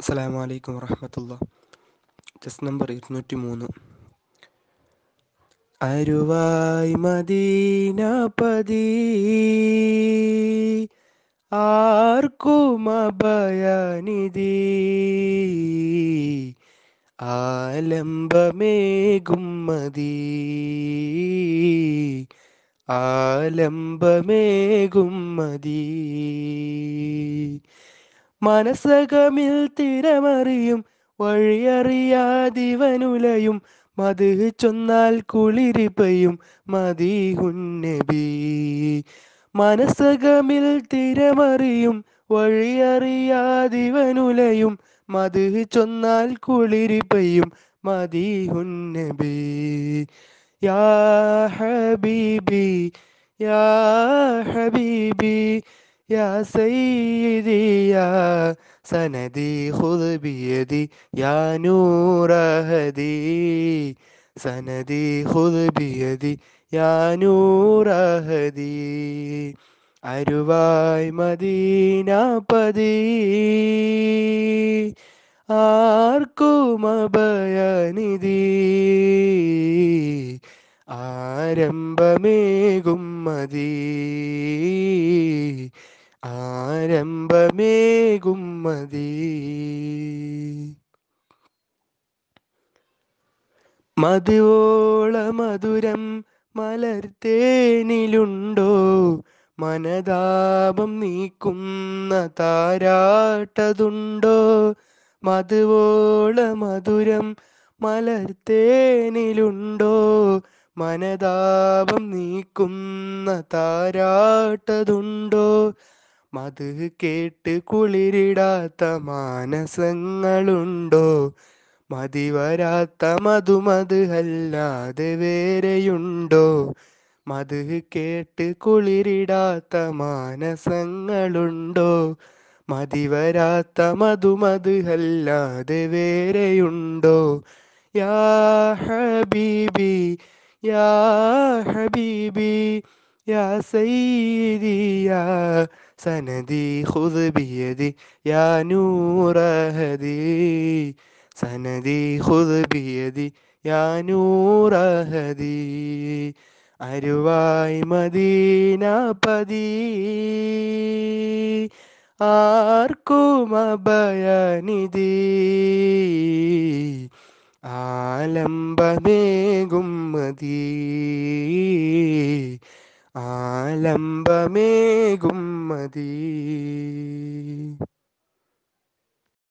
അസ്സലാമു അലൈക്കും വറഹമത്തുള്ള ജസ് നമ്പർ ഇരുന്നൂറ്റി മൂന്ന് അരുവായി മദീനപതി ആർക്കും അഭയനിധി ആലംബമേകും മതി ആലംബമേകും മതി മനസ്സകമിൽ തിരമറിയും വഴിയറിയാതിവനുലയും മതി ചൊന്നാൽ കുളിരിപ്പയും മതിഹുന്നബി മനസ്സകമിൽ തിരമറിയും വഴിയറിയാതിവനുലയും മതി ചൊന്നാൽ കുളിരിപ്പയും മതിഹുന്നബി യാ ഹബീബി യാ ഹബീബി يا سيدي يا سندي خذ بيدي يا نور هدي سندي خذ بيدي يا نور هدي അരുവായ് മദീനാപതി ആർക്കും അഭയനിധി ആരംഭമേകും മതി ആരംഭമേകും മതി മധുവോള മധുരം മലർത്തേനിലുണ്ടോ മനതാപം നീക്കുന്ന താരാട്ടതുണ്ടോ മധുവോള മധുരം മലർത്തേനിലുണ്ടോ മനതാപം നീക്കുന്ന താരാട്ടതുണ്ടോ മത് കേട്ട് കുളിരിടാത്ത മാനസങ്ങളുണ്ടോ മതി വരാത്ത മധുമത് അല്ലാതെ വേറെയുണ്ടോ മത് കേട്ട് കുളിരിടാത്ത മാനസങ്ങളുണ്ടോ മതി വരാത്ത മധുമത് അല്ലാതെ വേറെയുണ്ടോ യാ ഹബീബി യാ ഹബീബി يا سيدي يا سندي خذ بيدي يا نور هدي سندي خذ بيدي يا نور هدي അരുവായി മദീനാപതി ആർക്കും അഭയനിധി ആലംബമേകും മതി ആലംബമേകും മതി